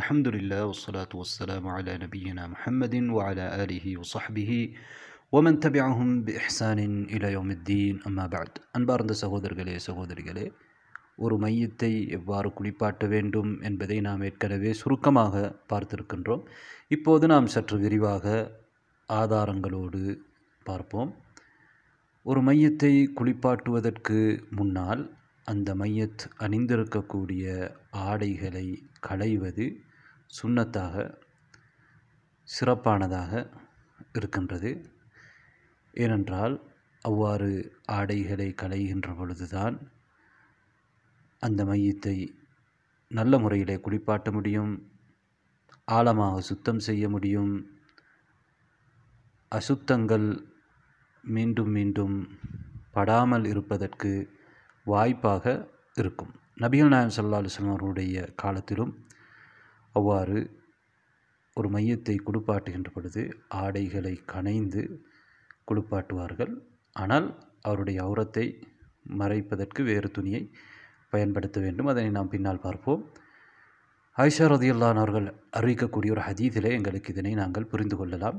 الحمد لله والصلاة والسلام على نبينا محمد وعلى آله وصحبه ومن تبعهم بإحسان إلى يوم الدين أما بعد أنبارந்த சகோதரர்களே சகோதரிகளே ஒரு மையத்தை எவ்வாறு குளிப்பாட்ட வேண்டும் என்பதை நாம் ஏற்கனவே சுருக்கமாக பார்த்திருக்கின்றோம் இப்போது நாம் சற்று விரிவாக ஆதாரங்களோடு பார்ப்போம் ஒரு மையத்தை குளிப்பாட்டுவதற்கு முன்னால் அந்த மையத் அணிந்திருக்கக்கூடிய ஆடைகளை களைவது சுண்ணத்தாக சிறப்பானதாக இருக்கின்றது ஏனென்றால் அவ்வாறு ஆடைகளை களைகின்ற பொழுதுதான் அந்த மையத்தை நல்ல முறையிலே குளிப்பாட்ட முடியும் ஆழமாக சுத்தம் செய்ய முடியும் அசுத்தங்கள் மீண்டும் மீண்டும் படாமல் இருப்பதற்கு வாய்ப்பாக இருக்கும் நபிகள் நாயம் சல்லாஹ் அலுவலம் அவர்களுடைய காலத்திலும் அவ்வாறு ஒரு மையத்தை குடுப்பாட்டுகின்ற பொழுது ஆடைகளை கனைந்து குளிப்பாட்டுவார்கள் ஆனால் அவருடைய அவுரத்தை மறைப்பதற்கு வேறு துணியை பயன்படுத்த வேண்டும் அதனை நாம் பின்னால் பார்ப்போம் ஆயிஷா ரதியுல்லான் அவர்கள் அறிவிக்கக்கூடிய ஒரு ஹதீதிலே எங்களுக்கு இதனை நாங்கள் புரிந்து கொள்ளலாம்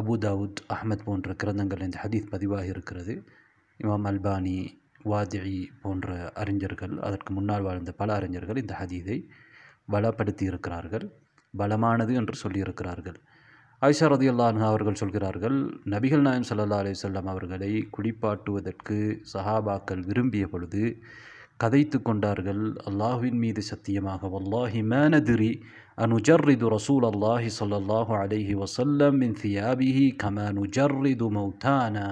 அபு தாவுத் அஹமத் போன்ற கிரந்தங்கள் இந்த ஹதீத் பதிவாக இருக்கிறது இமாம் அல்பானி வாதியி போன்ற அறிஞர்கள் அதற்கு முன்னால் வாழ்ந்த பல அறிஞர்கள் இந்த ஹதீதை பலப்படுத்தி இருக்கிறார்கள் பலமானது என்று சொல்லியிருக்கிறார்கள் ஐஷா ரதியுல்லான் அவர்கள் சொல்கிறார்கள் நபிகள் நாயம் சல்லா அலி சொல்லம் அவர்களை குடிப்பாட்டுவதற்கு சஹாபாக்கள் விரும்பிய பொழுது கதைத்து கொண்டார்கள் அல்லாஹுவின் மீது சத்தியமாக வல்லாஹி மேனதிரி அனுஜர்ரிது ரசூல் அல்லாஹி சொல்லல்லாஹு அலைஹி வசல்லம் மின் சியாபிஹி கம நுஜர்ரிது மௌத்தானா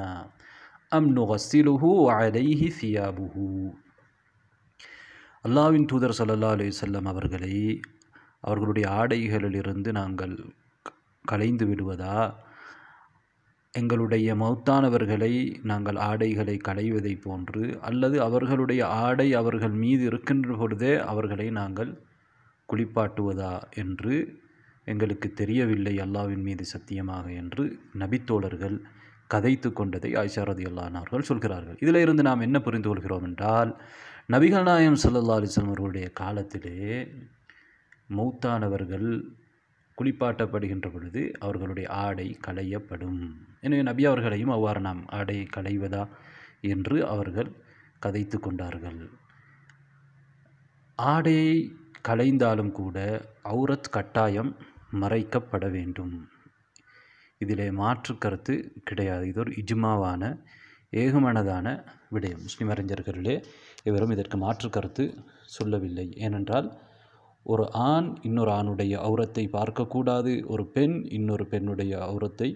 அம் நுகசிலுஹு அலைஹி சியாபுஹூ அல்லாவின் தூதர் சல்லா அலி செல்லம் அவர்களை அவர்களுடைய ஆடைகளிலிருந்து நாங்கள் கலைந்து விடுவதா எங்களுடைய மௌத்தானவர்களை நாங்கள் ஆடைகளை களைவதை போன்று அல்லது அவர்களுடைய ஆடை அவர்கள் மீது இருக்கின்ற பொழுதே அவர்களை நாங்கள் குளிப்பாட்டுவதா என்று எங்களுக்கு தெரியவில்லை அல்லாவின் மீது சத்தியமாக என்று நபித்தோழர்கள் கதைத்து கொண்டதை ஆயிஷா ரதி அல்லானார்கள் சொல்கிறார்கள் இதிலிருந்து நாம் என்ன புரிந்து கொள்கிறோம் என்றால் நபிகள் நாயம் சல்லா அலிஸ்லாம் அவர்களுடைய காலத்திலே மௌத்தானவர்கள் குளிப்பாட்டப்படுகின்ற பொழுது அவர்களுடைய ஆடை களையப்படும் எனவே நபி அவர்களையும் அவ்வாறு நாம் ஆடை களைவதா என்று அவர்கள் கதைத்து கொண்டார்கள் ஆடையை களைந்தாலும் கூட அவுரத் கட்டாயம் மறைக்கப்பட வேண்டும் இதிலே மாற்று கருத்து கிடையாது இது ஒரு இஜ்மாவான ஏகமனதான விடயம் முஸ்லிம் அறிஞர்களிலே இவரும் இதற்கு மாற்று கருத்து சொல்லவில்லை ஏனென்றால் ஒரு ஆண் இன்னொரு ஆணுடைய அவுரத்தை பார்க்கக்கூடாது ஒரு பெண் இன்னொரு பெண்ணுடைய அவுரத்தை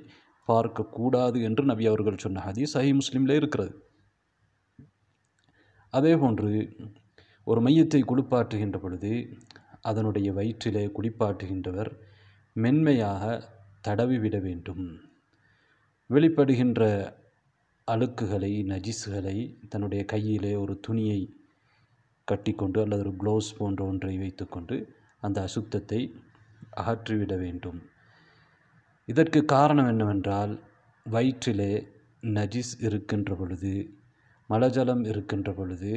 பார்க்கக்கூடாது என்று நபி அவர்கள் சொன்ன ஹதீஸ் சஹி முஸ்லீமில் இருக்கிறது அதே போன்று ஒரு மையத்தை குளிப்பாட்டுகின்ற பொழுது அதனுடைய வயிற்றிலே குளிப்பாட்டுகின்றவர் மென்மையாக தடவி விட வேண்டும் வெளிப்படுகின்ற அழுக்குகளை நஜிஸுகளை தன்னுடைய கையிலே ஒரு துணியை கட்டிக்கொண்டு அல்லது ஒரு க்ளோவ்ஸ் போன்ற ஒன்றை வைத்துக்கொண்டு அந்த அசுத்தத்தை அகற்றிவிட வேண்டும் இதற்கு காரணம் என்னவென்றால் வயிற்றிலே நஜிஸ் இருக்கின்ற பொழுது மலஜலம் இருக்கின்ற பொழுது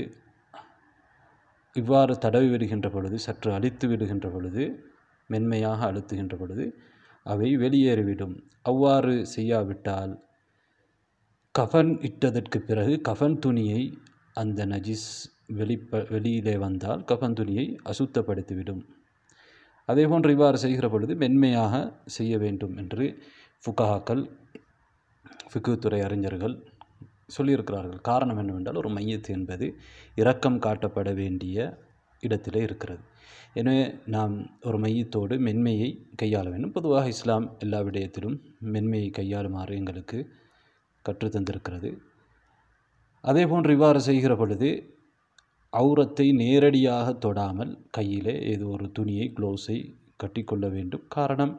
இவ்வாறு தடவி விடுகின்ற பொழுது சற்று அழித்து விடுகின்ற பொழுது மென்மையாக அழுத்துகின்ற பொழுது அவை வெளியேறிவிடும் அவ்வாறு செய்யாவிட்டால் கஃன் இட்டதற்கு பிறகு கஃன் துணியை அந்த நஜிஸ் வெளிப்ப வெளியிலே வந்தால் கஃன் துணியை அசுத்தப்படுத்திவிடும் அதே போன்று இவ்வாறு செய்கிற பொழுது மென்மையாக செய்ய வேண்டும் என்று ஃபுகாக்கள் துறை அறிஞர்கள் சொல்லியிருக்கிறார்கள் காரணம் என்னவென்றால் ஒரு மையத்து என்பது இரக்கம் காட்டப்பட வேண்டிய இடத்திலே இருக்கிறது எனவே நாம் ஒரு மையத்தோடு மென்மையை கையாள வேண்டும் பொதுவாக இஸ்லாம் எல்லா விடயத்திலும் மென்மையை கையாளுமாறு எங்களுக்கு கற்றுத்தந்திருக்கிறது அதே போன்று இவ்வாறு செய்கிற பொழுது அவுரத்தை நேரடியாக தொடாமல் கையிலே ஏதோ ஒரு துணியை க்ளோஸை கட்டிக்கொள்ள வேண்டும் காரணம்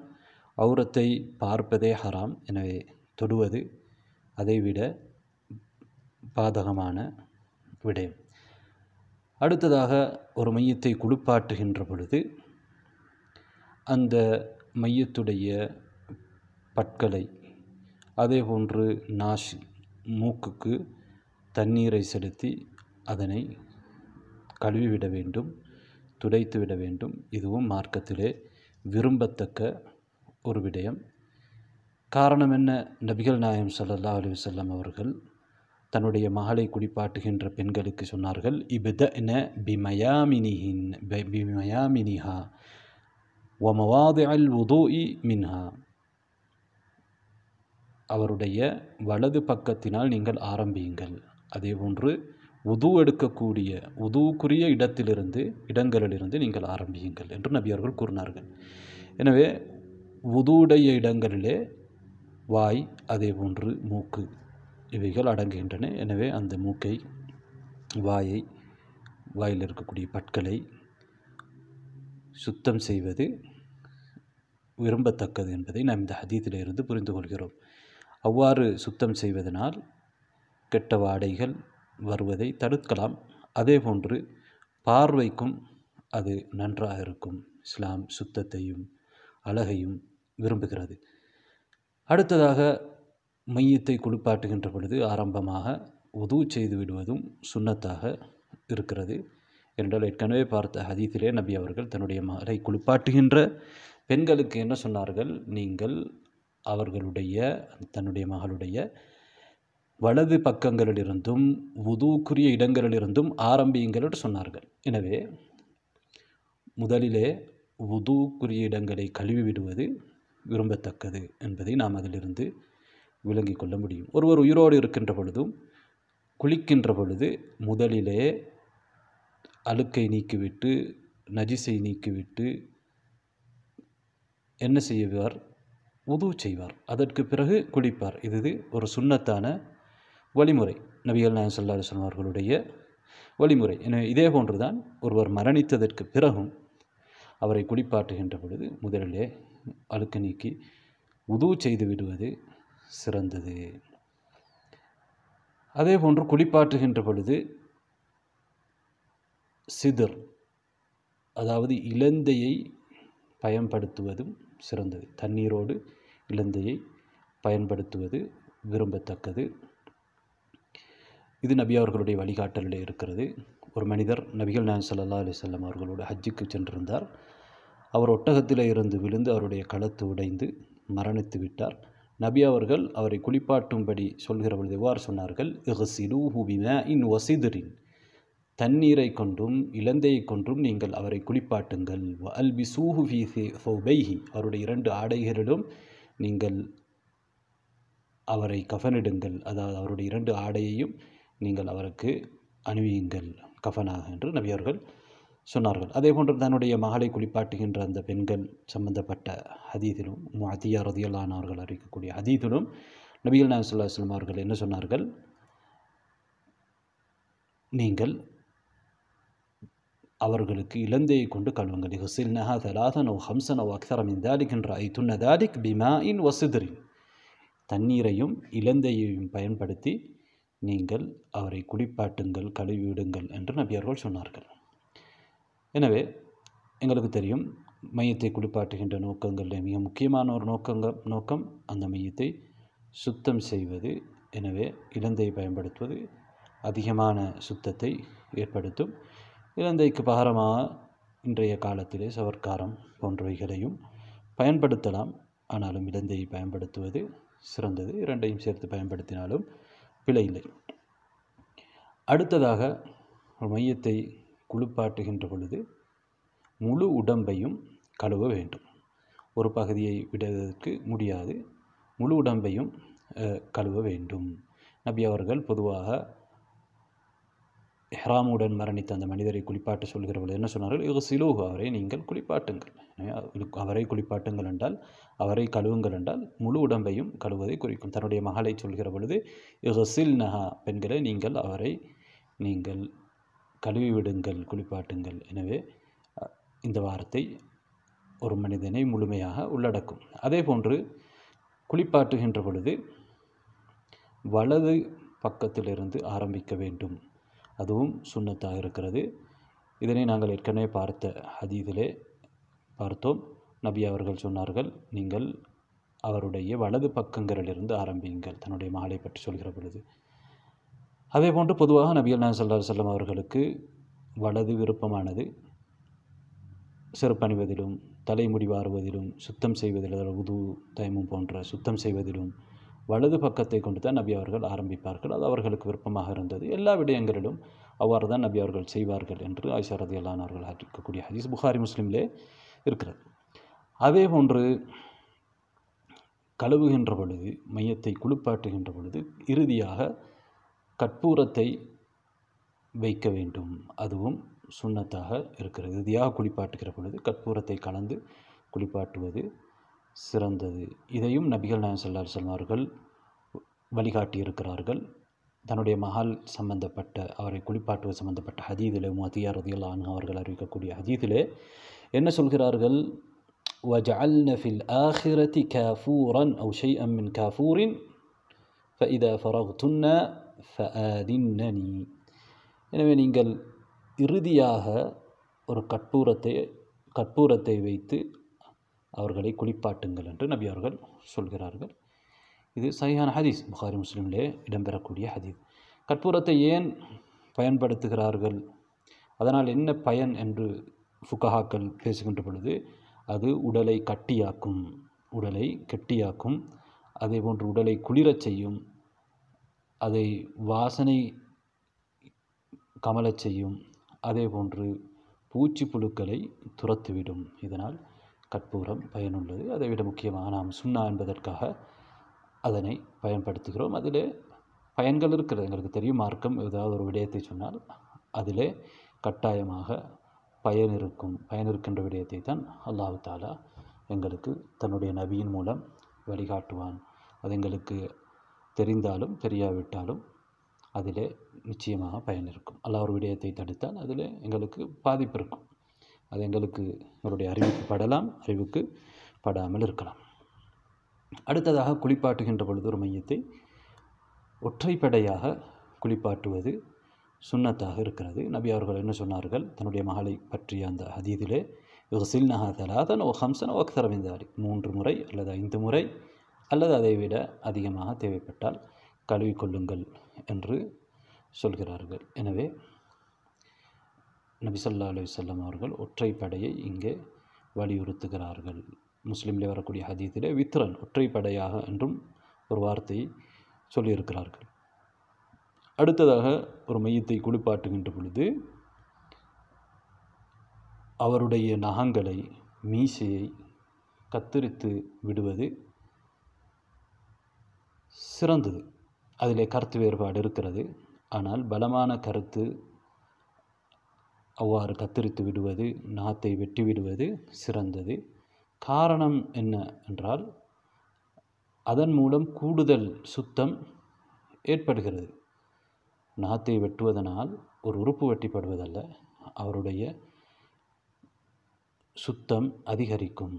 அவுரத்தை பார்ப்பதே ஹராம் எனவே தொடுவது அதைவிட பாதகமான விடயம் அடுத்ததாக ஒரு மையத்தை குளிப்பாட்டுகின்ற பொழுது அந்த மையத்துடைய பற்களை அதே போன்று நாஷ் மூக்குக்கு தண்ணீரை செலுத்தி அதனை கழுவிவிட வேண்டும் துடைத்து விட வேண்டும் இதுவும் மார்க்கத்திலே விரும்பத்தக்க ஒரு விடயம் காரணம் என்ன நபிகள் நாயம் சல்லா அலி வல்லம் அவர்கள் தன்னுடைய மகளை குடிப்பாட்டுகின்ற பெண்களுக்கு சொன்னார்கள் இபித என பிமயாமினிஹின் பிமயாமினிஹா ஒமவாது அல் உதோ இ மின்ஹா அவருடைய வலது பக்கத்தினால் நீங்கள் ஆரம்பியுங்கள் அதே போன்று உது எடுக்கக்கூடிய உதுவுக்குரிய இடத்திலிருந்து இடங்களிலிருந்து நீங்கள் ஆரம்பியுங்கள் என்று நபியர்கள் கூறினார்கள் எனவே உதுவுடைய இடங்களிலே வாய் அதே போன்று மூக்கு இவைகள் அடங்குகின்றன எனவே அந்த மூக்கை வாயை வாயில் இருக்கக்கூடிய பற்களை சுத்தம் செய்வது விரும்பத்தக்கது என்பதை நாம் இந்த ஹதீத்திலிருந்து புரிந்து கொள்கிறோம் அவ்வாறு சுத்தம் செய்வதனால் கெட்ட வாடைகள் வருவதை தடுக்கலாம் அதே போன்று பார்வைக்கும் அது நன்றாக இருக்கும் இஸ்லாம் சுத்தத்தையும் அழகையும் விரும்புகிறது அடுத்ததாக மையத்தை குளிப்பாட்டுகின்ற பொழுது ஆரம்பமாக உது செய்து விடுவதும் சுண்ணத்தாக இருக்கிறது என்றால் ஏற்கனவே பார்த்த ஹதீத்திலே நபி அவர்கள் தன்னுடைய மகளை குளிப்பாட்டுகின்ற பெண்களுக்கு என்ன சொன்னார்கள் நீங்கள் அவர்களுடைய தன்னுடைய மகளுடைய வலது பக்கங்களிலிருந்தும் உதுக்குரிய இடங்களிலிருந்தும் ஆரம்பியுங்கள் என்று சொன்னார்கள் எனவே முதலிலே உதுக்குரிய இடங்களை கழுவி விடுவது விரும்பத்தக்கது என்பதை நாம் அதிலிருந்து விளங்கிக் கொள்ள முடியும் ஒருவர் உயிரோடு இருக்கின்ற பொழுதும் குளிக்கின்ற பொழுது முதலிலே அழுக்கை நீக்கிவிட்டு நஜிசை நீக்கிவிட்டு என்ன செய்வார் உது செய்வார் அதற்கு பிறகு குளிப்பார் இது ஒரு சுண்ணத்தான வழிமுறை நபிகள் நாயன் சல்லா சொன்னவர்களுடைய அவர்களுடைய வழிமுறை எனவே இதே போன்றுதான் ஒருவர் மரணித்ததற்கு பிறகும் அவரை குளிப்பாட்டுகின்ற பொழுது முதலிலே அழுக்கு நீக்கி உது செய்து விடுவது சிறந்தது அதே போன்று குளிப்பாட்டுகின்ற பொழுது சிதர் அதாவது இலந்தையை பயன்படுத்துவதும் சிறந்தது தண்ணீரோடு இலந்தையை பயன்படுத்துவது விரும்பத்தக்கது இது நபி அவர்களுடைய வழிகாட்டலில் இருக்கிறது ஒரு மனிதர் நபிகள் நாயம் சல்லா அலி செல்லம் அவர்களோட ஹஜ்ஜுக்கு சென்றிருந்தார் அவர் ஒட்டகத்தில் இருந்து விழுந்து அவருடைய களத்து உடைந்து மரணித்து விட்டார் நபி அவர்கள் அவரை குளிப்பாட்டும்படி சொல்கிற பொழுது எவ்வாறு சொன்னார்கள் இன் வசிதரின் தண்ணீரை கொண்டும் இலந்தையை கொண்டும் நீங்கள் அவரை குளிப்பாட்டுங்கள் அல்பி சூஹு அவருடைய இரண்டு ஆடைகளிலும் நீங்கள் அவரை கஃனிடுங்கள் அதாவது அவருடைய இரண்டு ஆடையையும் நீங்கள் அவருக்கு அணிவியுங்கள் கஃனாக என்று நபியவர்கள் சொன்னார்கள் அதே போன்று தன்னுடைய மகளை குளிப்பாட்டுகின்ற அந்த பெண்கள் சம்பந்தப்பட்ட ஹதீதிலும் அதியா ரதியல்லானவர்கள் அறிவிக்கக்கூடிய ஹதீதிலும் நபிகள் நாயசுல்லா சொல்லா அவர்கள் என்ன சொன்னார்கள் நீங்கள் அவர்களுக்கு இலந்தையை கொண்டு கழுவுங்கள் ஹுசில்னஹா தலாதன் ஓ ஹம்சன் ஓ இந்த தாலிக் என்று ஐத்துன்ன தாலிக் பிமா இன் வசுதரின் தண்ணீரையும் இலந்தையையும் பயன்படுத்தி நீங்கள் அவரை குளிப்பாட்டுங்கள் கழுவிவிடுங்கள் என்று நபியர்கள் சொன்னார்கள் எனவே எங்களுக்கு தெரியும் மையத்தை குளிப்பாட்டுகின்ற நோக்கங்களில் மிக முக்கியமான ஒரு நோக்கங்க நோக்கம் அந்த மையத்தை சுத்தம் செய்வது எனவே இலந்தையை பயன்படுத்துவது அதிகமான சுத்தத்தை ஏற்படுத்தும் இலந்தைக்கு பகரமாக இன்றைய காலத்திலே சவர்க்காரம் போன்றவைகளையும் பயன்படுத்தலாம் ஆனாலும் இலந்தையை பயன்படுத்துவது சிறந்தது இரண்டையும் சேர்த்து பயன்படுத்தினாலும் பிழை இல்லை அடுத்ததாக ஒரு மையத்தை குளிப்பாட்டுகின்ற பொழுது முழு உடம்பையும் கழுவ வேண்டும் ஒரு பகுதியை விடுவதற்கு முடியாது முழு உடம்பையும் கழுவ வேண்டும் நபி அவர்கள் பொதுவாக ஹெராமுடன் மரணித்த அந்த மனிதரை குளிப்பாட்ட பொழுது என்ன சொன்னார்கள் இது சிலோகு அவரை நீங்கள் குளிப்பாட்டுங்கள் அவரை குளிப்பாட்டுங்கள் என்றால் அவரை கழுவுங்கள் என்றால் முழு உடம்பையும் கழுவதை குறிக்கும் தன்னுடைய மகளை சொல்கிற பொழுது சில் நஹா பெண்களை நீங்கள் அவரை நீங்கள் கழுவிவிடுங்கள் குளிப்பாட்டுங்கள் எனவே இந்த வார்த்தை ஒரு மனிதனை முழுமையாக உள்ளடக்கும் அதே போன்று குளிப்பாட்டுகின்ற பொழுது வலது பக்கத்திலிருந்து ஆரம்பிக்க வேண்டும் அதுவும் சுண்ணத்தாக இருக்கிறது இதனை நாங்கள் ஏற்கனவே பார்த்த ஹதீதிலே பார்த்தோம் நபி அவர்கள் சொன்னார்கள் நீங்கள் அவருடைய வலது பக்கங்களிலிருந்து ஆரம்பியுங்கள் தன்னுடைய மாலை பற்றி சொல்கிற பொழுது அதே போன்று பொதுவாக நபிகள் நாயம் சல்லா செல்லம் அவர்களுக்கு வலது விருப்பமானது செருப்பணிவதிலும் வாருவதிலும் சுத்தம் செய்வதிலும் உது தயமும் போன்ற சுத்தம் செய்வதிலும் வலது பக்கத்தை கொண்டு தான் நபி அவர்கள் ஆரம்பிப்பார்கள் அது அவர்களுக்கு விருப்பமாக இருந்தது எல்லா விடயங்களிலும் அவ்வாறு தான் நபி அவர்கள் செய்வார்கள் என்று ஐஷா ரதி அல்லான் அவர்கள் அறிவிக்கக்கூடிய ஹதீஸ் புகாரி முஸ்லீம்லே இருக்கிறது அதே போன்று கழுவுகின்ற பொழுது மையத்தை குளிப்பாட்டுகின்ற பொழுது இறுதியாக கற்பூரத்தை வைக்க வேண்டும் அதுவும் சுண்ணத்தாக இருக்கிறது இறுதியாக குளிப்பாட்டுகிற பொழுது கற்பூரத்தை கலந்து குளிப்பாட்டுவது சிறந்தது இதையும் நபிகள் நாயம் செல்லார் சொல்வார்கள் வழிகாட்டியிருக்கிறார்கள் தன்னுடைய மகள் சம்பந்தப்பட்ட அவரை குளிப்பாட்டுவது சம்பந்தப்பட்ட ஹதீதிலே மதியா ஆன் அவர்கள் அறிவிக்கக்கூடிய ஹதீதிலே என்ன சொல்கிறார்கள் وجعلنا في الآخرة كافورا أو شيئا من كافور فإذا فرغتن فآذنني எனவே நீங்கள் இறுதியாக ஒரு கற்பூரத்தை கற்பூரத்தை வைத்து அவர்களை குளிப்பாட்டுங்கள் என்று நபி அவர்கள் சொல்கிறார்கள் இது சரியான ஹதீஸ் புகாரி முஸ்லீமிலே இடம்பெறக்கூடிய ஹதீஸ் கற்பூரத்தை ஏன் பயன்படுத்துகிறார்கள் அதனால் என்ன பயன் என்று ஃபுகஹாக்கள் பேசுகின்ற பொழுது அது உடலை கட்டியாக்கும் உடலை கெட்டியாக்கும் அதே போன்று உடலை குளிரச் செய்யும் அதை வாசனை கமலச் செய்யும் அதே போன்று பூச்சி புழுக்களை துரத்துவிடும் இதனால் கற்பூரம் பயனுள்ளது அதை விட முக்கியமாக நாம் சுண்ணா என்பதற்காக அதனை பயன்படுத்துகிறோம் அதில் பயன்கள் இருக்கிறது எங்களுக்கு தெரியும் மார்க்கம் ஏதாவது ஒரு விடயத்தை சொன்னால் அதிலே கட்டாயமாக பயன் இருக்கும் பயன் இருக்கின்ற விடயத்தை தான் அல்லாஹு தாலா எங்களுக்கு தன்னுடைய நபியின் மூலம் வழிகாட்டுவான் அது எங்களுக்கு தெரிந்தாலும் தெரியாவிட்டாலும் அதிலே நிச்சயமாக பயன் இருக்கும் அல்லாஹ் ஒரு விடயத்தை தடுத்தால் அதில் எங்களுக்கு பாதிப்பு இருக்கும் அது எங்களுக்கு அவருடைய அறிவுக்கு படலாம் அறிவுக்கு படாமல் இருக்கலாம் அடுத்ததாக குளிப்பாட்டுகின்ற பொழுது ஒரு மையத்தை ஒற்றைப்படையாக குளிப்பாட்டுவது சுண்ணத்தாக இருக்கிறது நபி அவர்கள் என்ன சொன்னார்கள் தன்னுடைய மகளை பற்றிய அந்த அதீதிலே சில்னஹா தலாதன் ஓ ஹம்சன் ஓ மூன்று முறை அல்லது ஐந்து முறை அல்லது அதை விட அதிகமாக தேவைப்பட்டால் கழுவிக்கொள்ளுங்கள் என்று சொல்கிறார்கள் எனவே நபிசல்லா அலி சொல்லம் அவர்கள் ஒற்றைப்படையை இங்கே வலியுறுத்துகிறார்கள் முஸ்லீமில் வரக்கூடிய ஹதீத்திலே வித்ரன் ஒற்றைப்படையாக என்றும் ஒரு வார்த்தையை சொல்லியிருக்கிறார்கள் அடுத்ததாக ஒரு மையத்தை குளிப்பாட்டுகின்ற பொழுது அவருடைய நகங்களை மீசையை கத்தரித்து விடுவது சிறந்தது அதிலே கருத்து வேறுபாடு இருக்கிறது ஆனால் பலமான கருத்து அவ்வாறு கத்தரித்து விடுவது நாத்தை வெட்டிவிடுவது சிறந்தது காரணம் என்ன என்றால் அதன் மூலம் கூடுதல் சுத்தம் ஏற்படுகிறது நாத்தை வெட்டுவதனால் ஒரு உறுப்பு வெட்டிப்படுவதல்ல அவருடைய சுத்தம் அதிகரிக்கும்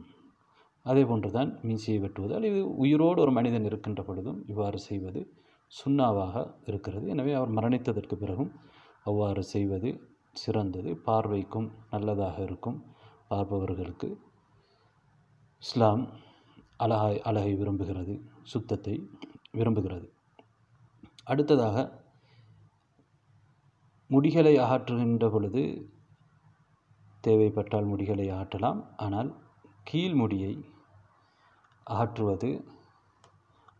அதே போன்றுதான் மீசையை வெட்டுவதால் இது உயிரோடு ஒரு மனிதன் இருக்கின்ற பொழுதும் இவ்வாறு செய்வது சுண்ணாவாக இருக்கிறது எனவே அவர் மரணித்ததற்கு பிறகும் அவ்வாறு செய்வது சிறந்தது பார்வைக்கும் நல்லதாக இருக்கும் பார்ப்பவர்களுக்கு இஸ்லாம் அழகாய் அழகை விரும்புகிறது சுத்தத்தை விரும்புகிறது அடுத்ததாக முடிகளை அகற்றுகின்ற பொழுது தேவைப்பட்டால் முடிகளை அகற்றலாம் ஆனால் கீழ்முடியை அகற்றுவது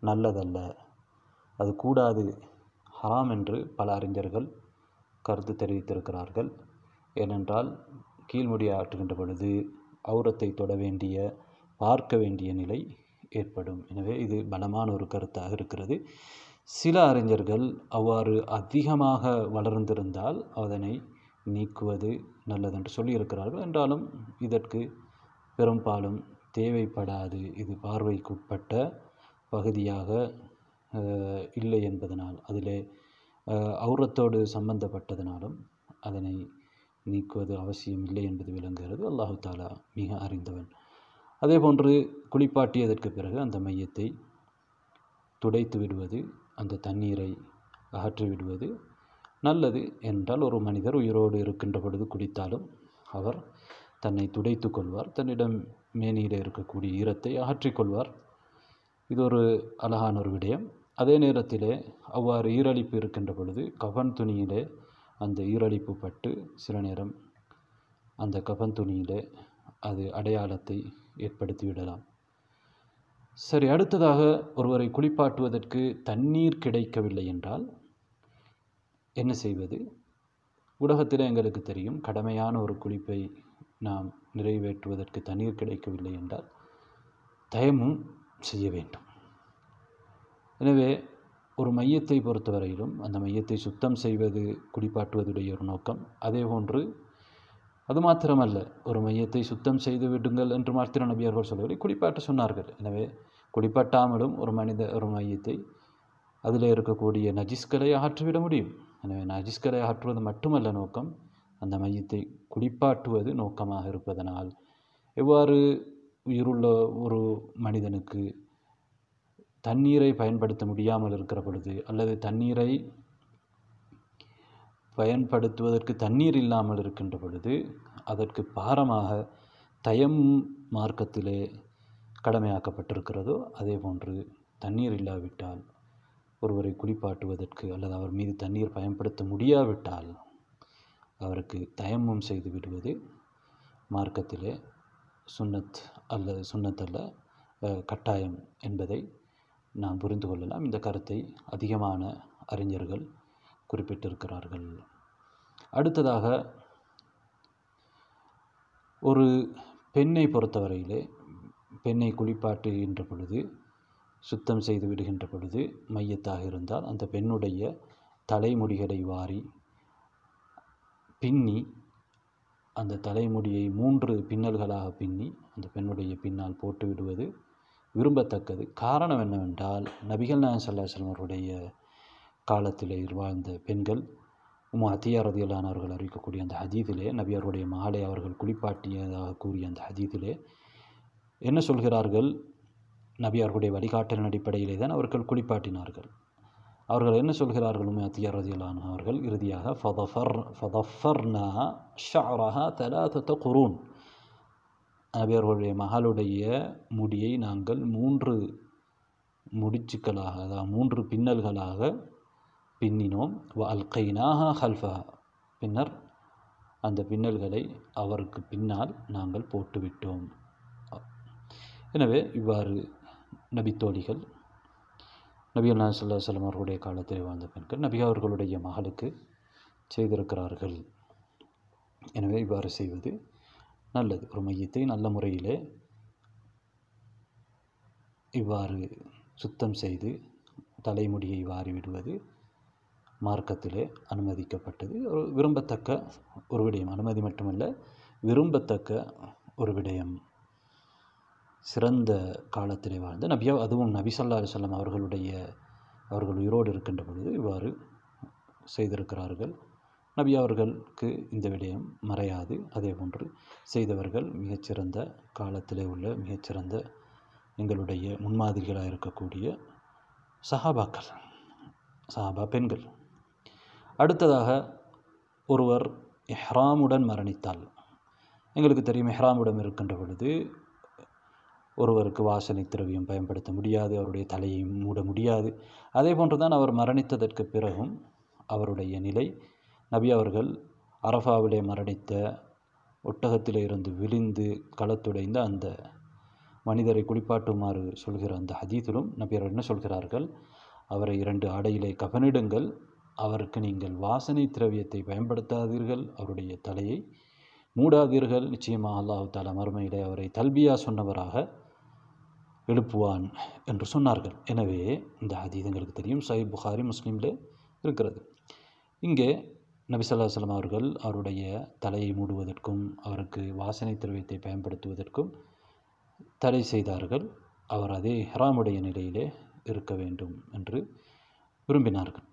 நல்லதல்ல அது கூடாது ஹராம் என்று பல அறிஞர்கள் கருத்து தெரிவித்திருக்கிறார்கள் ஏனென்றால் கீழ்முடி ஆற்றுகின்ற பொழுது அவுரத்தை தொட வேண்டிய பார்க்க வேண்டிய நிலை ஏற்படும் எனவே இது பலமான ஒரு கருத்தாக இருக்கிறது சில அறிஞர்கள் அவ்வாறு அதிகமாக வளர்ந்திருந்தால் அதனை நீக்குவது நல்லதென்று சொல்லியிருக்கிறார்கள் என்றாலும் இதற்கு பெரும்பாலும் தேவைப்படாது இது பார்வைக்குட்பட்ட பகுதியாக இல்லை என்பதனால் அதிலே அவுரத்தோடு சம்பந்தப்பட்டதனாலும் அதனை நீக்குவது அவசியம் இல்லை என்பது விளங்குகிறது அல்லாஹு தாலா மிக அறிந்தவன் அதே போன்று குளிப்பாட்டியதற்கு பிறகு அந்த மையத்தை துடைத்து விடுவது அந்த தண்ணீரை அகற்றி விடுவது நல்லது என்றால் ஒரு மனிதர் உயிரோடு இருக்கின்ற பொழுது குடித்தாலும் அவர் தன்னை துடைத்து கொள்வார் தன்னிடம் மேனியில் இருக்கக்கூடிய ஈரத்தை அகற்றிக்கொள்வார் இது ஒரு அழகான ஒரு விடயம் அதே நேரத்திலே அவ்வாறு ஈரழிப்பு இருக்கின்ற பொழுது கபன் துணியிலே அந்த ஈரழிப்பு பட்டு சில நேரம் அந்த கபன் துணியிலே அது அடையாளத்தை ஏற்படுத்திவிடலாம் சரி அடுத்ததாக ஒருவரை குளிப்பாட்டுவதற்கு தண்ணீர் கிடைக்கவில்லை என்றால் என்ன செய்வது உலகத்தில் எங்களுக்கு தெரியும் கடமையான ஒரு குளிப்பை நாம் நிறைவேற்றுவதற்கு தண்ணீர் கிடைக்கவில்லை என்றால் தயமும் செய்ய வேண்டும் எனவே ஒரு மையத்தை பொறுத்தவரையிலும் அந்த மையத்தை சுத்தம் செய்வது குடிப்பாட்டுவதுடைய ஒரு நோக்கம் அதே போன்று அது மாத்திரமல்ல ஒரு மையத்தை சுத்தம் செய்து விடுங்கள் என்று மாத்திர நபியர்கள் சொல்லவில்லை குடிப்பாட்ட சொன்னார்கள் எனவே குடிப்பாட்டாமலும் ஒரு மனித ஒரு மையத்தை அதில் இருக்கக்கூடிய நஜிஸ்களை அகற்றிவிட முடியும் எனவே நஜிஸ்களை அகற்றுவது மட்டுமல்ல நோக்கம் அந்த மையத்தை குடிப்பாட்டுவது நோக்கமாக இருப்பதனால் எவ்வாறு உயிருள்ள ஒரு மனிதனுக்கு தண்ணீரை பயன்படுத்த முடியாமல் இருக்கிற பொழுது அல்லது தண்ணீரை பயன்படுத்துவதற்கு தண்ணீர் இல்லாமல் இருக்கின்ற பொழுது அதற்கு பாரமாக தயம் மார்க்கத்திலே கடமையாக்கப்பட்டிருக்கிறதோ அதே போன்று தண்ணீர் இல்லாவிட்டால் ஒருவரை குளிப்பாட்டுவதற்கு அல்லது அவர் மீது தண்ணீர் பயன்படுத்த முடியாவிட்டால் அவருக்கு தயமும் செய்து விடுவது மார்க்கத்திலே சுண்ணத் அல்லது சுண்ணத்தல்ல அல்ல கட்டாயம் என்பதை நாம் புரிந்து கொள்ளலாம் இந்த கருத்தை அதிகமான அறிஞர்கள் குறிப்பிட்டிருக்கிறார்கள் அடுத்ததாக ஒரு பெண்ணை பொறுத்தவரையிலே பெண்ணை குளிப்பாட்டுகின்ற பொழுது சுத்தம் செய்து விடுகின்ற பொழுது மையத்தாக இருந்தால் அந்த பெண்ணுடைய தலைமுடிகளை வாரி பின்னி அந்த தலைமுடியை மூன்று பின்னல்களாக பின்னி அந்த பெண்ணுடைய பின்னால் போட்டு விடுவது விரும்பத்தக்கது காரணம் என்னவென்றால் நபிகள் நாயன் அவருடைய காலத்திலே வாழ்ந்த பெண்கள் உமா அத்தியாரதியிலான அவர்கள் அறிவிக்கக்கூடிய அந்த ஹதீதிலே நபி அவருடைய மாலை அவர்கள் குளிப்பாட்டியதாக கூறிய அந்த ஹதீதிலே என்ன சொல்கிறார்கள் நபி அவர்களுடைய வழிகாட்டலின் அடிப்படையிலே தான் அவர்கள் குளிப்பாட்டினார்கள் அவர்கள் என்ன சொல்கிறார்கள் உமை அத்தியாரதியிலான அவர்கள் இறுதியாக ஃபதஃபர் ஃபதஃபர்னா ஷாரஹா தலாத்த குரூன் ஆகவே அவர்களுடைய மகளுடைய முடியை நாங்கள் மூன்று முடிச்சுக்களாக அதாவது மூன்று பின்னல்களாக பின்னினோம் அல்கைனாக ஹல்ஃபா பின்னர் அந்த பின்னல்களை அவருக்கு பின்னால் நாங்கள் போட்டுவிட்டோம் எனவே இவ்வாறு நபித்தோழிகள் நபி அல்லா சொல்லா சலம் அவர்களுடைய காலத்தில் வாழ்ந்த பெண்கள் நபி அவர்களுடைய மகளுக்கு செய்திருக்கிறார்கள் எனவே இவ்வாறு செய்வது நல்லது ஒரு மையத்தை நல்ல முறையில் இவ்வாறு சுத்தம் செய்து தலைமுடியை வாரி விடுவது மார்க்கத்திலே அனுமதிக்கப்பட்டது ஒரு விரும்பத்தக்க ஒரு விடயம் அனுமதி மட்டுமல்ல விரும்பத்தக்க ஒரு விடயம் சிறந்த காலத்திலே வாழ்ந்த நபியா அதுவும் நபி சல்லா அலுவலம் அவர்களுடைய அவர்கள் உயிரோடு இருக்கின்ற பொழுது இவ்வாறு செய்திருக்கிறார்கள் நபி அவர்களுக்கு இந்த விடயம் மறையாது அதே போன்று செய்தவர்கள் மிகச்சிறந்த காலத்திலே உள்ள மிகச்சிறந்த எங்களுடைய முன்மாதிரிகளாக இருக்கக்கூடிய சஹாபாக்கள் சஹாபா பெண்கள் அடுத்ததாக ஒருவர் எஹ்ராமுடன் மரணித்தால் எங்களுக்கு தெரியும் எஹ்ராமுடன் இருக்கின்ற பொழுது ஒருவருக்கு வாசனை திரவியம் பயன்படுத்த முடியாது அவருடைய தலையை மூட முடியாது அதே போன்று தான் அவர் மரணித்ததற்கு பிறகும் அவருடைய நிலை நபி அவர்கள் அரஃபாவிலே மரணித்த ஒட்டகத்தில் இருந்து விழிந்து களத்துடைந்த அந்த மனிதரை குளிப்பாட்டுமாறு சொல்கிற அந்த ஹதீத்திலும் நபியர் என்ன சொல்கிறார்கள் அவரை இரண்டு ஆடையிலே கவனிடுங்கள் அவருக்கு நீங்கள் வாசனை திரவியத்தை பயன்படுத்தாதீர்கள் அவருடைய தலையை மூடாதீர்கள் நிச்சயமாக அல்லாஹு தாலா மறுமையிலே அவரை தல்பியா சொன்னவராக எழுப்புவான் என்று சொன்னார்கள் எனவே இந்த ஹதீத் எங்களுக்கு தெரியும் சஹிப் புகாரி முஸ்லீமில் இருக்கிறது இங்கே நபிசல்லா சொல்லம் அவர்கள் அவருடைய தலையை மூடுவதற்கும் அவருக்கு வாசனை திரவியத்தை பயன்படுத்துவதற்கும் தடை செய்தார்கள் அவர் அதே ஹெராமுடைய நிலையிலே இருக்க வேண்டும் என்று விரும்பினார்கள்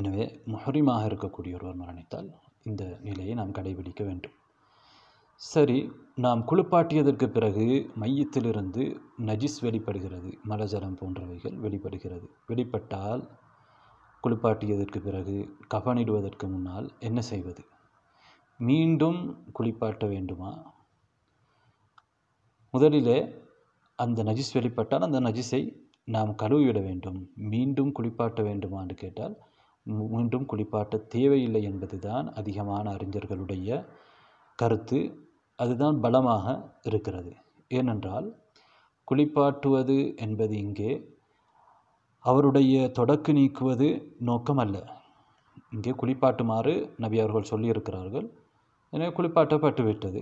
எனவே முஹரிமாக இருக்கக்கூடிய ஒருவர் மரணித்தால் இந்த நிலையை நாம் கடைபிடிக்க வேண்டும் சரி நாம் குளிப்பாட்டியதற்கு பிறகு மையத்திலிருந்து நஜிஸ் வெளிப்படுகிறது மலஜலம் போன்றவைகள் வெளிப்படுகிறது வெளிப்பட்டால் குளிப்பாட்டியதற்கு பிறகு கபனிடுவதற்கு முன்னால் என்ன செய்வது மீண்டும் குளிப்பாட்ட வேண்டுமா முதலிலே அந்த நஜிஸ் வெளிப்பட்டால் அந்த நஜிஸை நாம் கழுவிவிட வேண்டும் மீண்டும் குளிப்பாட்ட வேண்டுமா என்று கேட்டால் மீண்டும் குளிப்பாட்ட தேவையில்லை என்பது தான் அதிகமான அறிஞர்களுடைய கருத்து அதுதான் பலமாக இருக்கிறது ஏனென்றால் குளிப்பாட்டுவது என்பது இங்கே அவருடைய தொடக்கு நீக்குவது நோக்கம் அல்ல இங்கே குளிப்பாட்டுமாறு நபி அவர்கள் சொல்லியிருக்கிறார்கள் எனவே குளிப்பாட்டப்பட்டு விட்டது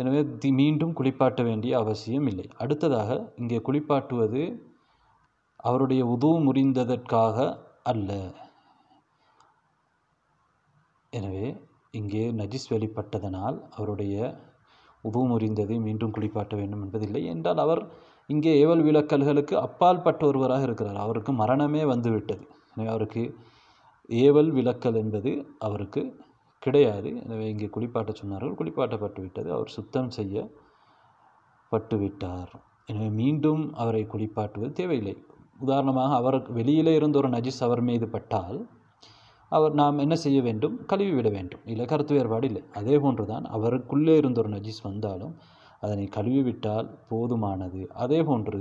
எனவே தி மீண்டும் குளிப்பாட்ட வேண்டிய அவசியம் இல்லை அடுத்ததாக இங்கே குளிப்பாட்டுவது அவருடைய உதவு முறிந்ததற்காக அல்ல எனவே இங்கே நஜிஸ் வெளிப்பட்டதனால் அவருடைய உதவு முறிந்ததை மீண்டும் குளிப்பாட்ட வேண்டும் என்பதில்லை என்றால் அவர் இங்கே ஏவல் அப்பால் பட்ட ஒருவராக இருக்கிறார் அவருக்கு மரணமே வந்துவிட்டது எனவே அவருக்கு ஏவல் விளக்கல் என்பது அவருக்கு கிடையாது எனவே இங்கே குளிப்பாட்ட சொன்னார்கள் குளிப்பாட்டப்பட்டு விட்டது அவர் சுத்தம் செய்ய பட்டுவிட்டார் எனவே மீண்டும் அவரை குளிப்பாட்டுவது தேவையில்லை உதாரணமாக அவர் வெளியிலே இருந்த ஒரு நஜிஸ் அவர் மீது பட்டால் அவர் நாம் என்ன செய்ய வேண்டும் கழுவி விட வேண்டும் இல்லை கருத்து வேறுபாடு இல்லை அதே போன்று தான் அவருக்குள்ளே இருந்த ஒரு நஜிஸ் வந்தாலும் அதனை கழுவிவிட்டால் போதுமானது அதே போன்று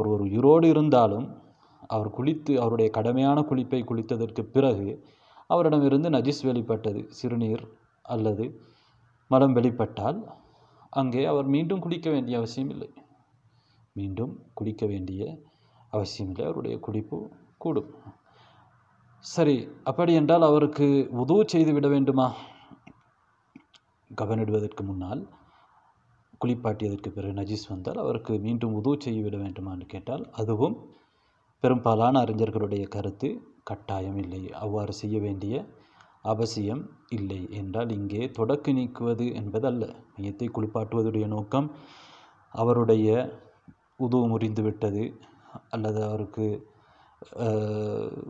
ஒரு உயிரோடு இருந்தாலும் அவர் குளித்து அவருடைய கடமையான குளிப்பை குளித்ததற்கு பிறகு அவரிடமிருந்து நஜிஸ் வெளிப்பட்டது சிறுநீர் அல்லது மலம் வெளிப்பட்டால் அங்கே அவர் மீண்டும் குளிக்க வேண்டிய அவசியம் இல்லை மீண்டும் குளிக்க வேண்டிய அவசியம் இல்லை அவருடைய குடிப்பு கூடும் சரி அப்படி என்றால் அவருக்கு உதவு செய்து விட வேண்டுமா கவனிடுவதற்கு முன்னால் குளிப்பாட்டியதற்கு பிறகு நஜீஸ் வந்தால் அவருக்கு மீண்டும் உதவு விட வேண்டுமா என்று கேட்டால் அதுவும் பெரும்பாலான அறிஞர்களுடைய கருத்து கட்டாயம் இல்லை அவ்வாறு செய்ய வேண்டிய அவசியம் இல்லை என்றால் இங்கே தொடக்கு நீக்குவது என்பதல்ல மையத்தை குளிப்பாட்டுவதுடைய நோக்கம் அவருடைய உதவு முறிந்துவிட்டது அல்லது அவருக்கு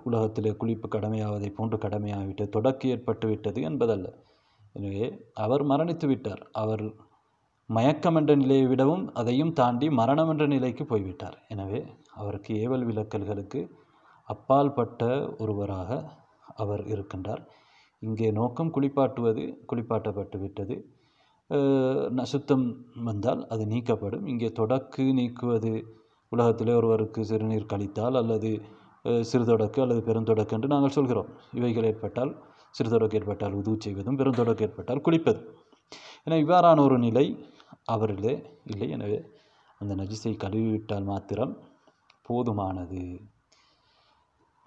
உலகத்தில் குளிப்பு கடமையாவதை போன்று கடமையாகிவிட்டது தொடக்கு ஏற்பட்டு விட்டது என்பதல்ல எனவே அவர் மரணித்து விட்டார் அவர் மயக்கம் என்ற நிலையை விடவும் அதையும் தாண்டி மரணம் என்ற நிலைக்கு போய்விட்டார் எனவே அவருக்கு ஏவல் விலக்கல்களுக்கு அப்பால்பட்ட ஒருவராக அவர் இருக்கின்றார் இங்கே நோக்கம் குளிப்பாட்டுவது குளிப்பாட்டப்பட்டு விட்டது நசுத்தம் வந்தால் அது நீக்கப்படும் இங்கே தொடக்கு நீக்குவது உலகத்திலே ஒருவருக்கு சிறுநீர் கழித்தால் அல்லது சிறுதொடக்கு அல்லது பெருந்தொடக்கு என்று நாங்கள் சொல்கிறோம் இவைகள் ஏற்பட்டால் சிறுதொடக்கு ஏற்பட்டால் உதவு செய்வதும் பெருந்தொடக்கு ஏற்பட்டால் குளிப்பது என இவ்வாறான ஒரு நிலை அவர்களே இல்லை எனவே அந்த நஜிசை கழுவிவிட்டால் மாத்திரம் போதுமானது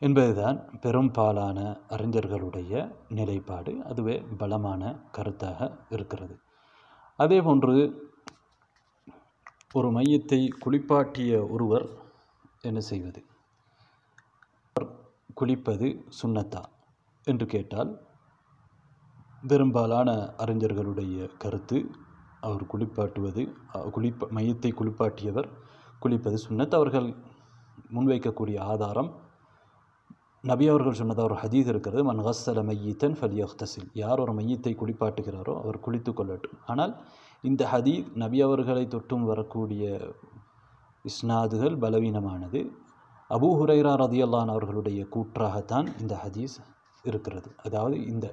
என்பதுதான் பெரும்பாலான அறிஞர்களுடைய நிலைப்பாடு அதுவே பலமான கருத்தாக இருக்கிறது அதே போன்று ஒரு மையத்தை குளிப்பாட்டிய ஒருவர் என்ன செய்வது குளிப்பது சுண்ணத்தா என்று கேட்டால் பெரும்பாலான அறிஞர்களுடைய கருத்து அவர் குளிப்பாட்டுவது குளிப்ப மையத்தை குளிப்பாட்டியவர் குளிப்பது சுண்ணத் அவர்கள் முன்வைக்கக்கூடிய ஆதாரம் நபி அவர்கள் சொன்னதாக ஒரு ஹதீஸ் இருக்கிறது மன் ஹஸ்ஸல மையத்தன் ஃபலியஹ்தசில் யார் ஒரு மையத்தை குளிப்பாட்டுகிறாரோ அவர் குளித்து கொள்ளட்டும் ஆனால் இந்த ஹதீத் நபி அவர்களை தொட்டும் வரக்கூடிய இஸ்னாதுகள் பலவீனமானது அபு ஹுரைரா ரதியல்லான் அவர்களுடைய கூற்றாகத்தான் இந்த ஹதீஸ் இருக்கிறது அதாவது இந்த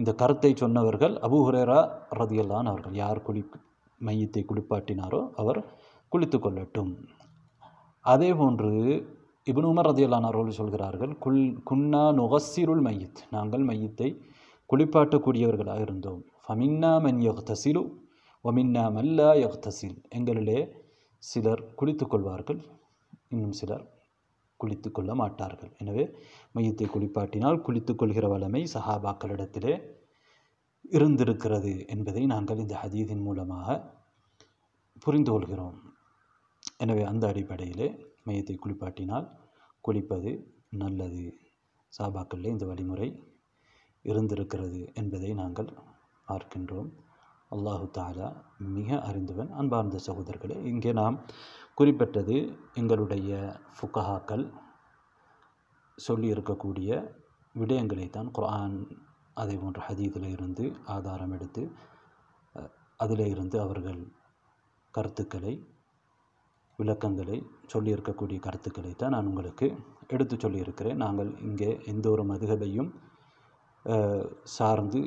இந்த கருத்தை சொன்னவர்கள் அபு ஹுரேரா ரதியல்லான் அவர்கள் யார் குளி மையத்தை குளிப்பாட்டினாரோ அவர் குளித்து கொள்ளட்டும் அதே போன்று இபுன் உமர் ரதியல்லான் அவர்கள் சொல்கிறார்கள் குல் குன்னா நுகசிருள் மையத் நாங்கள் மையத்தை குளிப்பாட்டக்கூடியவர்களாக இருந்தோம் ஃபமின்னா மன் தசிலு ஒமின்னா மல்லா தசில் எங்களிலே சிலர் குளித்து கொள்வார்கள் இன்னும் சிலர் குளித்து கொள்ள மாட்டார்கள் எனவே மையத்தை குளிப்பாட்டினால் குளித்து கொள்கிற வளமை சஹாபாக்களிடத்திலே இருந்திருக்கிறது என்பதை நாங்கள் இந்த ஹதீதின் மூலமாக புரிந்து கொள்கிறோம் எனவே அந்த அடிப்படையிலே மையத்தை குளிப்பாட்டினால் குளிப்பது நல்லது சாபாக்களில் இந்த வழிமுறை இருந்திருக்கிறது என்பதை நாங்கள் பார்க்கின்றோம் அல்லாஹு தாலா மிக அறிந்தவன் அன்பார்ந்த சகோதரர்களே இங்கே நாம் குறிப்பிட்டது எங்களுடைய ஃபுக்கஹாக்கள் சொல்லியிருக்கக்கூடிய விடயங்களை தான் குரான் அதே போன்ற ஹதீதில் இருந்து ஆதாரம் எடுத்து அதில் இருந்து அவர்கள் கருத்துக்களை விளக்கங்களை சொல்லியிருக்கக்கூடிய கருத்துக்களை தான் நான் உங்களுக்கு எடுத்து சொல்லியிருக்கிறேன் நாங்கள் இங்கே எந்த ஒரு மதுகளையும் சார்ந்து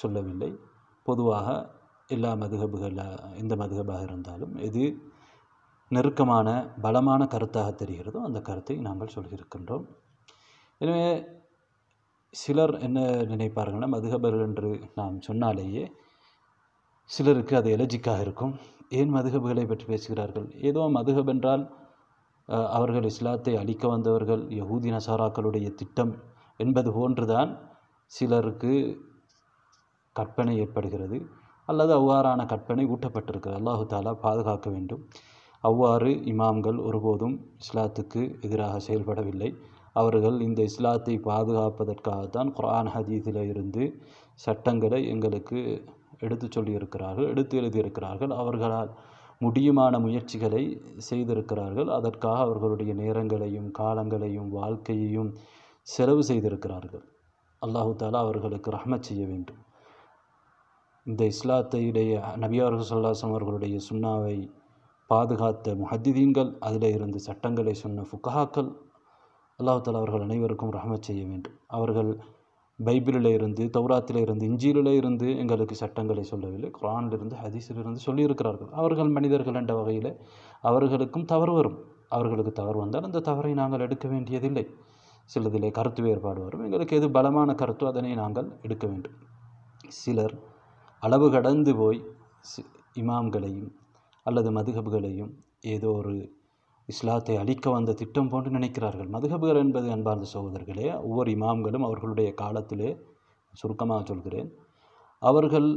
சொல்லவில்லை பொதுவாக எல்லா மதுகபுகளாக எந்த மதுகபாக இருந்தாலும் எது நெருக்கமான பலமான கருத்தாக தெரிகிறதோ அந்த கருத்தை நாங்கள் சொல்லியிருக்கின்றோம் எனவே சிலர் என்ன நினைப்பார்கள்னா மதுகபர்கள் என்று நாம் சொன்னாலேயே சிலருக்கு அது எலர்ஜிக்காக இருக்கும் ஏன் மதுகபுகளை பற்றி பேசுகிறார்கள் ஏதோ மதுகப் என்றால் அவர்கள் இஸ்லாத்தை அழிக்க வந்தவர்கள் யகூதி நசாராக்களுடைய திட்டம் என்பது போன்றுதான் சிலருக்கு கற்பனை ஏற்படுகிறது அல்லது அவ்வாறான கற்பனை ஊட்டப்பட்டிருக்கிறது அல்லாஹு தாலா பாதுகாக்க வேண்டும் அவ்வாறு இமாம்கள் ஒருபோதும் இஸ்லாத்துக்கு எதிராக செயல்படவில்லை அவர்கள் இந்த இஸ்லாத்தை பாதுகாப்பதற்காகத்தான் குரான் ஹதீஸில் இருந்து சட்டங்களை எங்களுக்கு எடுத்து சொல்லியிருக்கிறார்கள் எடுத்து எழுதியிருக்கிறார்கள் அவர்களால் முடியுமான முயற்சிகளை செய்திருக்கிறார்கள் அதற்காக அவர்களுடைய நேரங்களையும் காலங்களையும் வாழ்க்கையையும் செலவு செய்திருக்கிறார்கள் அல்லாஹு தாலா அவர்களுக்கு ரஹம செய்ய வேண்டும் இந்த இஸ்லாத்தையுடைய நபியார்கள் சொல்லாசம் அவர்களுடைய சுண்ணாவை பாதுகாத்த முஹத்திதீன்கள் அதில் இருந்து சட்டங்களை சொன்ன ஃபுக்கஹாக்கள் அல்லாஹால அவர்கள் அனைவருக்கும் ரஹம செய்ய வேண்டும் அவர்கள் பைபிளில் இருந்து தௌராத்தில் இருந்து இஞ்சியில இருந்து எங்களுக்கு சட்டங்களை சொல்லவில்லை குரானிலிருந்து ஹதீஸிலிருந்து சொல்லியிருக்கிறார்கள் அவர்கள் மனிதர்கள் என்ற வகையில் அவர்களுக்கும் தவறு வரும் அவர்களுக்கு தவறு வந்தால் அந்த தவறை நாங்கள் எடுக்க வேண்டியதில்லை சிலதிலே கருத்து வேறுபாடு வரும் எங்களுக்கு எது பலமான கருத்தோ அதனை நாங்கள் எடுக்க வேண்டும் சிலர் அளவு கடந்து போய் இமாம்களையும் அல்லது மதுகபுகளையும் ஏதோ ஒரு இஸ்லாத்தை அழிக்க வந்த திட்டம் போன்று நினைக்கிறார்கள் மதுகபுகள் என்பது அன்பார்ந்த சகோதரர்களே ஒவ்வொரு இமாம்களும் அவர்களுடைய காலத்திலே சுருக்கமாக சொல்கிறேன் அவர்கள்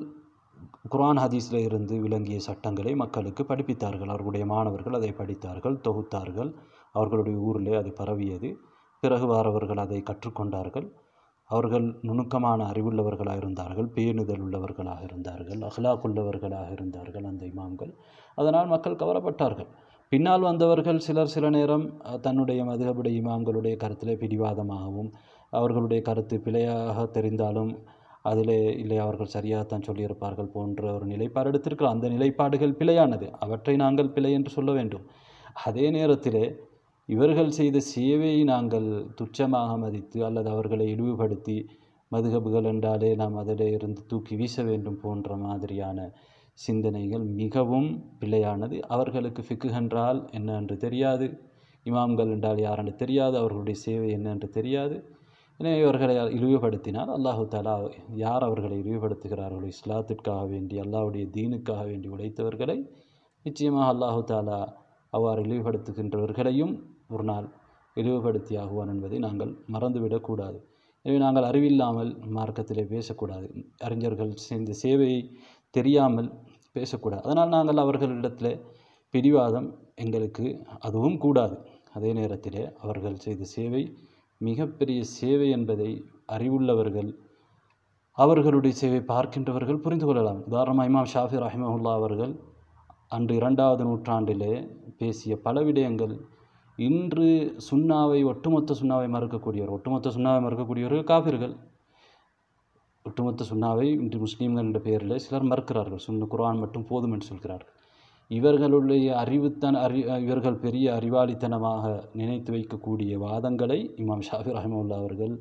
குரான் ஹதீஸில் இருந்து விளங்கிய சட்டங்களை மக்களுக்கு படிப்பித்தார்கள் அவர்களுடைய மாணவர்கள் அதை படித்தார்கள் தொகுத்தார்கள் அவர்களுடைய ஊரில் அது பரவியது பிறகு வாரவர்கள் அதை கற்றுக்கொண்டார்கள் அவர்கள் நுணுக்கமான அறிவுள்ளவர்களாக இருந்தார்கள் பேணுதல் உள்ளவர்களாக இருந்தார்கள் அஹ்லாக் உள்ளவர்களாக இருந்தார்கள் அந்த இமாம்கள் அதனால் மக்கள் கவரப்பட்டார்கள் பின்னால் வந்தவர்கள் சிலர் சில நேரம் தன்னுடைய மதுகபுடைய இமாம்களுடைய கருத்திலே பிடிவாதமாகவும் அவர்களுடைய கருத்து பிழையாக தெரிந்தாலும் அதிலே இல்லை அவர்கள் சரியாக தான் சொல்லியிருப்பார்கள் போன்ற ஒரு நிலைப்பாடு எடுத்திருக்கிறோம் அந்த நிலைப்பாடுகள் பிழையானது அவற்றை நாங்கள் பிழை என்று சொல்ல வேண்டும் அதே நேரத்திலே இவர்கள் செய்த சேவையை நாங்கள் துச்சமாக மதித்து அல்லது அவர்களை இழிவுபடுத்தி மதுகபுகள் என்றாலே நாம் அதில் இருந்து தூக்கி வீச வேண்டும் போன்ற மாதிரியான சிந்தனைகள் மிகவும் பிழையானது அவர்களுக்கு ஃபிக்கு என்ன என்று தெரியாது இமாம்கள் என்றால் யார் என்று தெரியாது அவர்களுடைய சேவை என்ன என்று தெரியாது எனவே இவர்களை இழிவுபடுத்தினால் அல்லாஹு தாலா யார் அவர்களை இழிவுபடுத்துகிறார்களோ இஸ்லாத்திற்காக வேண்டி அல்லாஹுடைய தீனுக்காக வேண்டி உழைத்தவர்களை நிச்சயமாக அல்லாஹு தாலா அவ்வாறு இழிவுபடுத்துகின்றவர்களையும் ஒரு நாள் ஆகுவான் என்பதை நாங்கள் மறந்துவிடக்கூடாது எனவே நாங்கள் அறிவில்லாமல் மார்க்கத்திலே பேசக்கூடாது அறிஞர்கள் செய்த சேவையை தெரியாமல் பேசக்கூடாது அதனால் நாங்கள் அவர்களிடத்தில் பிடிவாதம் எங்களுக்கு அதுவும் கூடாது அதே நேரத்தில் அவர்கள் செய்த சேவை மிகப்பெரிய சேவை என்பதை அறிவுள்ளவர்கள் அவர்களுடைய சேவை பார்க்கின்றவர்கள் புரிந்து கொள்ளலாம் உதாரணமாக இமாம் ஷாஃபி ரஹிமஹுல்லா அவர்கள் அன்று இரண்டாவது நூற்றாண்டிலே பேசிய பல விடயங்கள் இன்று சுண்ணாவை ஒட்டுமொத்த சுண்ணாவை மறுக்கக்கூடியவர் ஒட்டுமொத்த சுண்ணாவை மறுக்கக்கூடியவர்கள் காபிர்கள் ஒட்டுமொத்த சுண்ணாவை இன்று முஸ்லீம்கள் என்ற பெயரில் சிலர் மறுக்கிறார்கள் சுண்ண குரான் மட்டும் போதும் என்று சொல்கிறார்கள் இவர்களுடைய அறிவுத்தன அறி இவர்கள் பெரிய அறிவாளித்தனமாக நினைத்து வைக்கக்கூடிய வாதங்களை இமாம் ஷாஃபி ரஹமுல்லா அவர்கள்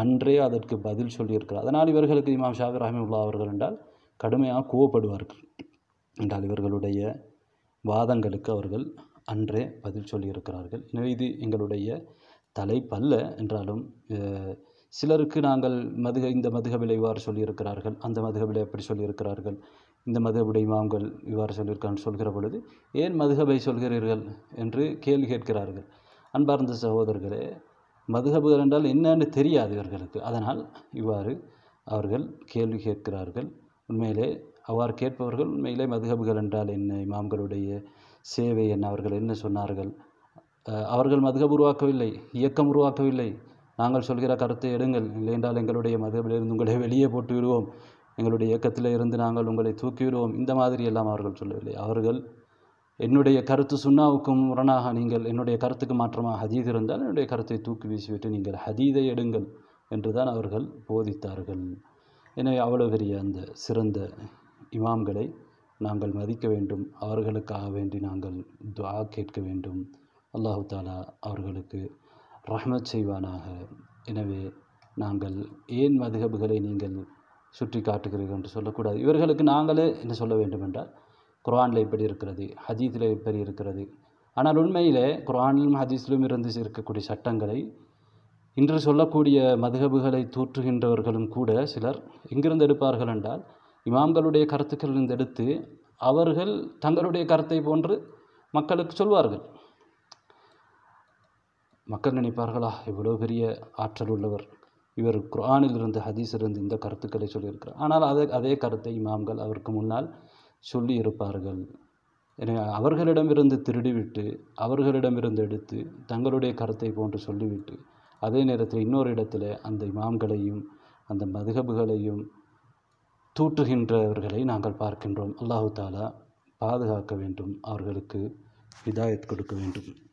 அன்றே அதற்கு பதில் சொல்லியிருக்கிறார் அதனால் இவர்களுக்கு இமாம் ஷாஃபி ரஹமுல்லா அவர்கள் என்றால் கடுமையாக கோவப்படுவார்கள் என்றால் இவர்களுடைய வாதங்களுக்கு அவர்கள் அன்றே பதில் சொல்லியிருக்கிறார்கள் இது எங்களுடைய தலைப்பல்ல என்றாலும் சிலருக்கு நாங்கள் மதுக இந்த மதுக இவ்வாறு சொல்லியிருக்கிறார்கள் அந்த விளை எப்படி சொல்லியிருக்கிறார்கள் இந்த மதுகபுடைய இமாம்கள் இவ்வாறு சொல்லியிருக்கான்னு சொல்கிற பொழுது ஏன் மதுகபை சொல்கிறீர்கள் என்று கேள்வி கேட்கிறார்கள் அன்பார்ந்த சகோதரர்களே மதுகபுகள் என்றால் என்னன்னு தெரியாது இவர்களுக்கு அதனால் இவ்வாறு அவர்கள் கேள்வி கேட்கிறார்கள் உண்மையிலே அவ்வாறு கேட்பவர்கள் உண்மையிலே மதுகபுகள் என்றால் என்ன இமாம்களுடைய சேவை என் அவர்கள் என்ன சொன்னார்கள் அவர்கள் மதுகப் உருவாக்கவில்லை இயக்கம் உருவாக்கவில்லை நாங்கள் சொல்கிற கருத்தை எடுங்கள் இல்லையென்றால் எங்களுடைய மதுபிலிருந்து உங்களை வெளியே போட்டு விடுவோம் எங்களுடைய இயக்கத்தில் இருந்து நாங்கள் உங்களை தூக்கி விடுவோம் இந்த மாதிரி எல்லாம் அவர்கள் சொல்லவில்லை அவர்கள் என்னுடைய கருத்து சுண்ணாவுக்கும் முரணாக நீங்கள் என்னுடைய கருத்துக்கு மாற்றமாக ஹதீத் இருந்தால் என்னுடைய கருத்தை தூக்கி வீசிவிட்டு நீங்கள் ஹதீதை எடுங்கள் என்று தான் அவர்கள் போதித்தார்கள் எனவே அவ்வளோ பெரிய அந்த சிறந்த இமாம்களை நாங்கள் மதிக்க வேண்டும் அவர்களுக்காக வேண்டி நாங்கள் துவா கேட்க வேண்டும் அல்லாஹு தாலா அவர்களுக்கு ரஹ்மத் செய்வானாக எனவே நாங்கள் ஏன் மதுகபுகளை நீங்கள் சுற்றி காட்டுகிறீர்கள் என்று சொல்லக்கூடாது இவர்களுக்கு நாங்களே என்ன சொல்ல வேண்டும் என்றால் குரானில் இப்படி இருக்கிறது ஹதீத்தில் இப்படி இருக்கிறது ஆனால் உண்மையிலே குரானிலும் ஹதீஸிலும் இருந்து இருக்கக்கூடிய சட்டங்களை இன்று சொல்லக்கூடிய மதுகபுகளை தூற்றுகின்றவர்களும் கூட சிலர் எங்கிருந்து எடுப்பார்கள் என்றால் இமாம்களுடைய கருத்துக்களிலிருந்து எடுத்து அவர்கள் தங்களுடைய கருத்தை போன்று மக்களுக்கு சொல்வார்கள் மக்கள் நினைப்பார்களா இவ்வளோ பெரிய ஆற்றல் உள்ளவர் இவர் குரானில் குரானிலிருந்து ஹதீஸிலிருந்து இந்த கருத்துக்களை சொல்லியிருக்கிறார் ஆனால் அதே அதே கருத்தை இமாம்கள் அவருக்கு முன்னால் சொல்லி இருப்பார்கள் எனவே அவர்களிடமிருந்து திருடிவிட்டு அவர்களிடமிருந்து எடுத்து தங்களுடைய கருத்தை போன்று சொல்லிவிட்டு அதே நேரத்தில் இன்னொரு இடத்துல அந்த இமாம்களையும் அந்த மதுகபுகளையும் தூற்றுகின்றவர்களை நாங்கள் பார்க்கின்றோம் அல்லாஹு தாலா பாதுகாக்க வேண்டும் அவர்களுக்கு ஹிதாயத் கொடுக்க வேண்டும்